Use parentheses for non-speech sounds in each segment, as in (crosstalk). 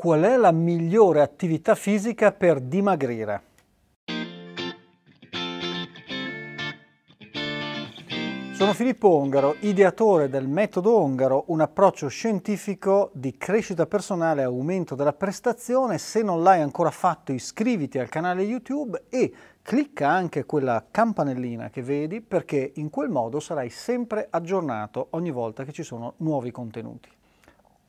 qual è la migliore attività fisica per dimagrire? Sono Filippo Ongaro, ideatore del metodo Ongaro, un approccio scientifico di crescita personale e aumento della prestazione. Se non l'hai ancora fatto iscriviti al canale YouTube e clicca anche quella campanellina che vedi perché in quel modo sarai sempre aggiornato ogni volta che ci sono nuovi contenuti.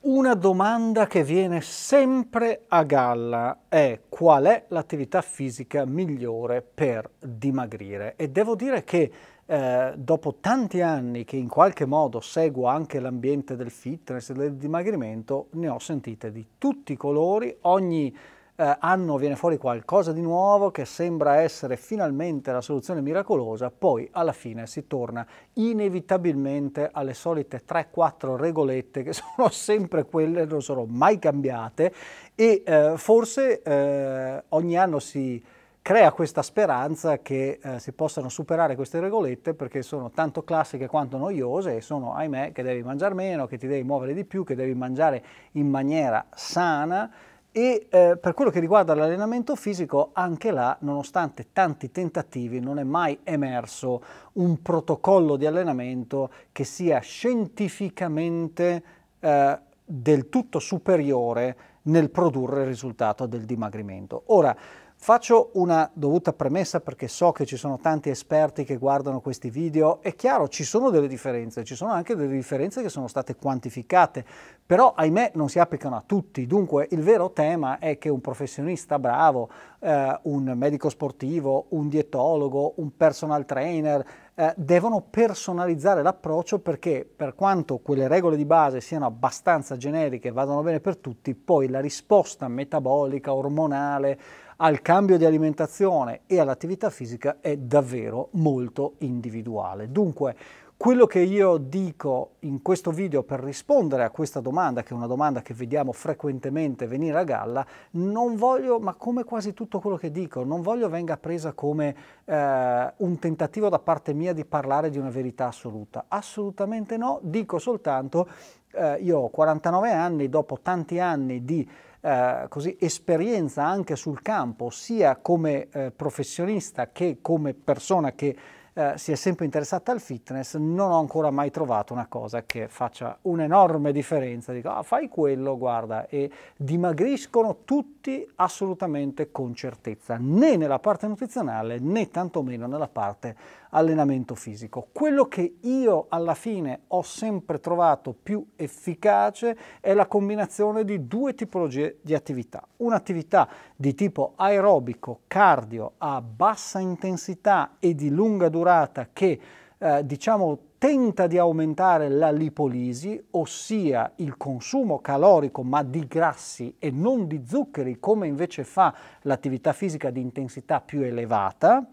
Una domanda che viene sempre a galla è qual è l'attività fisica migliore per dimagrire e devo dire che eh, dopo tanti anni che in qualche modo seguo anche l'ambiente del fitness e del dimagrimento ne ho sentite di tutti i colori, ogni eh, anno viene fuori qualcosa di nuovo che sembra essere finalmente la soluzione miracolosa, poi alla fine si torna inevitabilmente alle solite 3-4 regolette che (laughs) sono sempre quelle, non sono mai cambiate e eh, forse eh, ogni anno si crea questa speranza che eh, si possano superare queste regolette perché sono tanto classiche quanto noiose e sono, ahimè, che devi mangiare meno, che ti devi muovere di più, che devi mangiare in maniera sana e eh, per quello che riguarda l'allenamento fisico, anche là, nonostante tanti tentativi, non è mai emerso un protocollo di allenamento che sia scientificamente eh, del tutto superiore nel produrre il risultato del dimagrimento. Ora, Faccio una dovuta premessa perché so che ci sono tanti esperti che guardano questi video. È chiaro, ci sono delle differenze, ci sono anche delle differenze che sono state quantificate, però ahimè non si applicano a tutti. Dunque il vero tema è che un professionista bravo, eh, un medico sportivo, un dietologo, un personal trainer, eh, devono personalizzare l'approccio perché per quanto quelle regole di base siano abbastanza generiche e vadano bene per tutti, poi la risposta metabolica, ormonale, al cambio di alimentazione e all'attività fisica è davvero molto individuale. Dunque, quello che io dico in questo video per rispondere a questa domanda, che è una domanda che vediamo frequentemente venire a galla, non voglio, ma come quasi tutto quello che dico, non voglio venga presa come eh, un tentativo da parte mia di parlare di una verità assoluta. Assolutamente no, dico soltanto, eh, io ho 49 anni, dopo tanti anni di... Eh, così, esperienza anche sul campo, sia come eh, professionista che come persona che eh, si è sempre interessata al fitness, non ho ancora mai trovato una cosa che faccia un'enorme differenza. Dico, ah, fai quello, guarda, e dimagriscono tutti assolutamente con certezza, né nella parte nutrizionale né tantomeno nella parte allenamento fisico. Quello che io alla fine ho sempre trovato più efficace è la combinazione di due tipologie di attività. Un'attività di tipo aerobico, cardio a bassa intensità e di lunga durata strutturata che eh, diciamo, tenta di aumentare la lipolisi, ossia il consumo calorico ma di grassi e non di zuccheri, come invece fa l'attività fisica di intensità più elevata,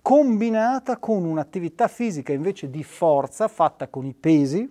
combinata con un'attività fisica invece di forza fatta con i pesi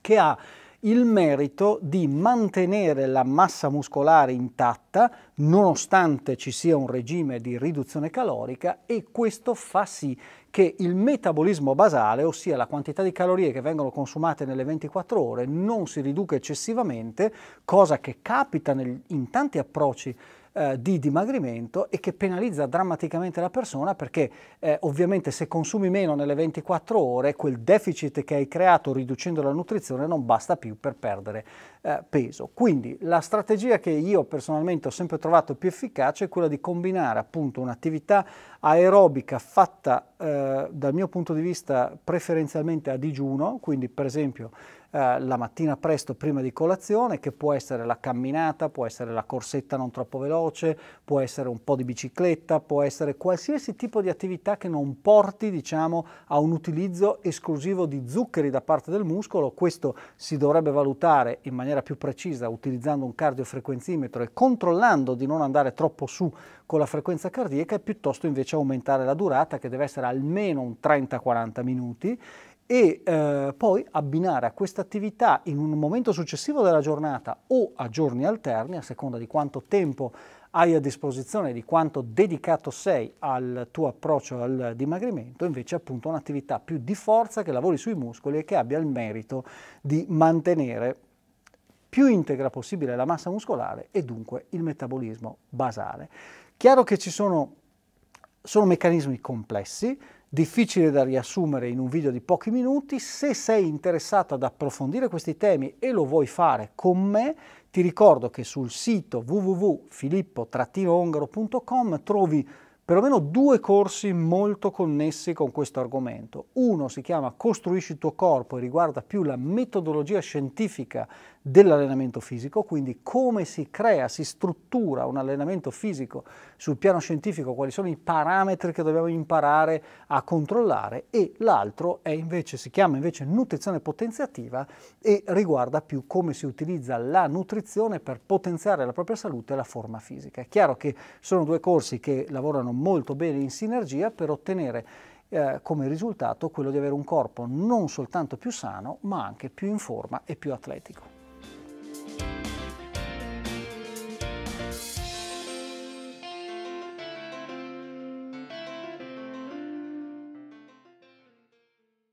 che ha il merito di mantenere la massa muscolare intatta nonostante ci sia un regime di riduzione calorica e questo fa sì che il metabolismo basale, ossia la quantità di calorie che vengono consumate nelle 24 ore, non si riduca eccessivamente, cosa che capita in tanti approcci eh, di dimagrimento e che penalizza drammaticamente la persona perché eh, ovviamente se consumi meno nelle 24 ore quel deficit che hai creato riducendo la nutrizione non basta più per perdere eh, peso. Quindi la strategia che io personalmente ho sempre trovato più efficace è quella di combinare appunto un'attività aerobica fatta eh, dal mio punto di vista preferenzialmente a digiuno, quindi per esempio eh, la mattina presto prima di colazione, che può essere la camminata, può essere la corsetta non troppo veloce, può essere un po' di bicicletta, può essere qualsiasi tipo di attività che non porti diciamo, a un utilizzo esclusivo di zuccheri da parte del muscolo. Questo si dovrebbe valutare in maniera più precisa utilizzando un cardiofrequenzimetro e controllando di non andare troppo su con la frequenza cardiaca e piuttosto invece aumentare la durata che deve essere almeno un 30-40 minuti e eh, poi abbinare a questa attività in un momento successivo della giornata o a giorni alterni, a seconda di quanto tempo hai a disposizione, di quanto dedicato sei al tuo approccio al dimagrimento, invece appunto un'attività più di forza che lavori sui muscoli e che abbia il merito di mantenere più integra possibile la massa muscolare e dunque il metabolismo basale. Chiaro che ci sono, sono meccanismi complessi, difficile da riassumere in un video di pochi minuti. Se sei interessato ad approfondire questi temi e lo vuoi fare con me, ti ricordo che sul sito www.filippo-ongaro.com trovi perlomeno due corsi molto connessi con questo argomento. Uno si chiama Costruisci il tuo corpo e riguarda più la metodologia scientifica dell'allenamento fisico, quindi come si crea, si struttura un allenamento fisico sul piano scientifico, quali sono i parametri che dobbiamo imparare a controllare e l'altro invece, si chiama invece nutrizione potenziativa e riguarda più come si utilizza la nutrizione per potenziare la propria salute e la forma fisica. È chiaro che sono due corsi che lavorano molto bene in sinergia per ottenere eh, come risultato quello di avere un corpo non soltanto più sano ma anche più in forma e più atletico.